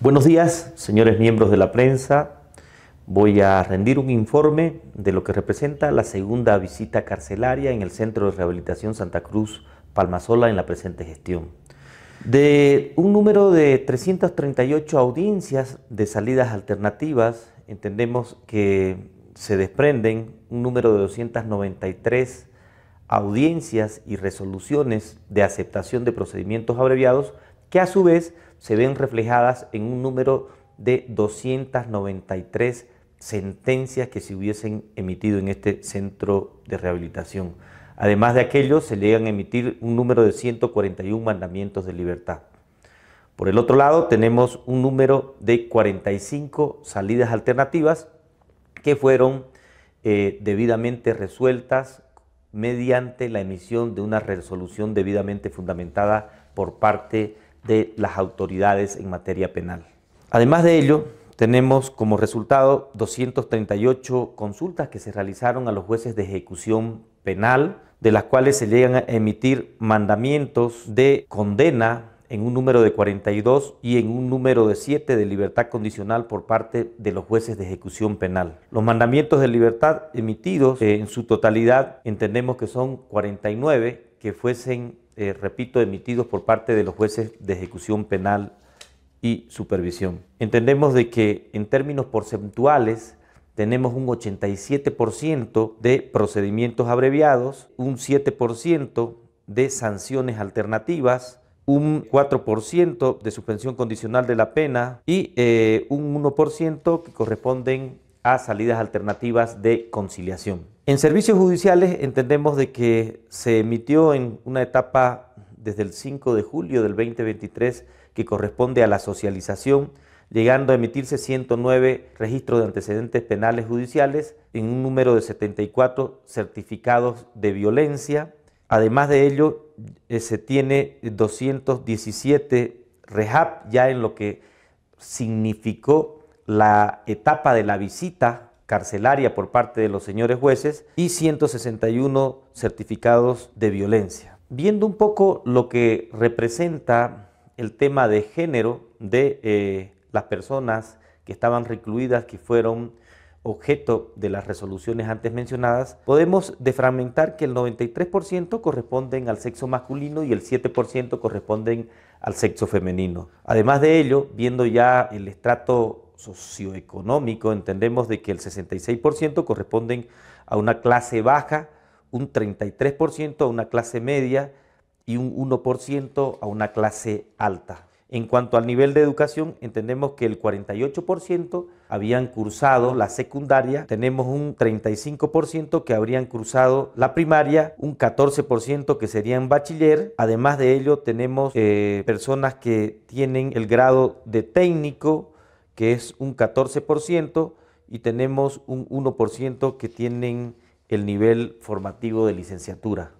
Buenos días, señores miembros de la prensa. Voy a rendir un informe de lo que representa la segunda visita carcelaria en el Centro de Rehabilitación Santa Cruz Palmasola en la presente gestión. De un número de 338 audiencias de salidas alternativas, entendemos que se desprenden un número de 293 audiencias y resoluciones de aceptación de procedimientos abreviados que a su vez se ven reflejadas en un número de 293 sentencias que se hubiesen emitido en este centro de rehabilitación. Además de aquellos, se llegan a emitir un número de 141 mandamientos de libertad. Por el otro lado, tenemos un número de 45 salidas alternativas que fueron eh, debidamente resueltas mediante la emisión de una resolución debidamente fundamentada por parte de de las autoridades en materia penal. Además de ello, tenemos como resultado 238 consultas que se realizaron a los jueces de ejecución penal, de las cuales se llegan a emitir mandamientos de condena en un número de 42 y en un número de 7 de libertad condicional por parte de los jueces de ejecución penal. Los mandamientos de libertad emitidos eh, en su totalidad entendemos que son 49 que fuesen eh, repito, emitidos por parte de los jueces de ejecución penal y supervisión. Entendemos de que en términos porcentuales tenemos un 87% de procedimientos abreviados, un 7% de sanciones alternativas, un 4% de suspensión condicional de la pena y eh, un 1% que corresponden a salidas alternativas de conciliación. En servicios judiciales entendemos de que se emitió en una etapa desde el 5 de julio del 2023 que corresponde a la socialización, llegando a emitirse 109 registros de antecedentes penales judiciales en un número de 74 certificados de violencia. Además de ello, eh, se tiene 217 rehab ya en lo que significó la etapa de la visita carcelaria por parte de los señores jueces y 161 certificados de violencia. Viendo un poco lo que representa el tema de género de eh, las personas que estaban recluidas, que fueron objeto de las resoluciones antes mencionadas, podemos defragmentar que el 93% corresponden al sexo masculino y el 7% corresponden al sexo femenino. Además de ello, viendo ya el estrato socioeconómico, entendemos de que el 66% corresponden a una clase baja, un 33% a una clase media y un 1% a una clase alta. En cuanto al nivel de educación, entendemos que el 48% habían cursado la secundaria, tenemos un 35% que habrían cursado la primaria, un 14% que serían bachiller, además de ello tenemos eh, personas que tienen el grado de técnico, que es un 14%, y tenemos un 1% que tienen el nivel formativo de licenciatura.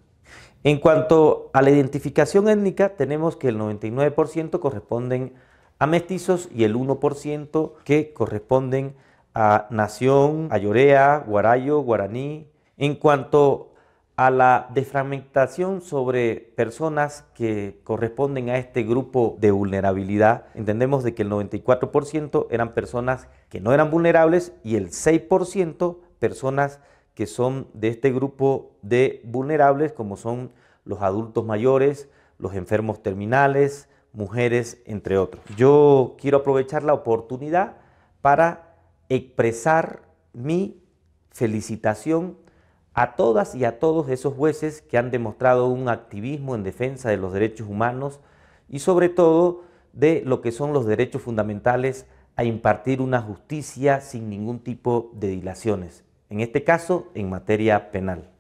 En cuanto a la identificación étnica, tenemos que el 99% corresponden a mestizos y el 1% que corresponden a nación, ayorea, guarayo, guaraní. En cuanto a la defragmentación sobre personas que corresponden a este grupo de vulnerabilidad, entendemos de que el 94% eran personas que no eran vulnerables y el 6% personas que son de este grupo de vulnerables, como son los adultos mayores, los enfermos terminales, mujeres, entre otros. Yo quiero aprovechar la oportunidad para expresar mi felicitación a todas y a todos esos jueces que han demostrado un activismo en defensa de los derechos humanos y sobre todo de lo que son los derechos fundamentales a impartir una justicia sin ningún tipo de dilaciones, en este caso en materia penal.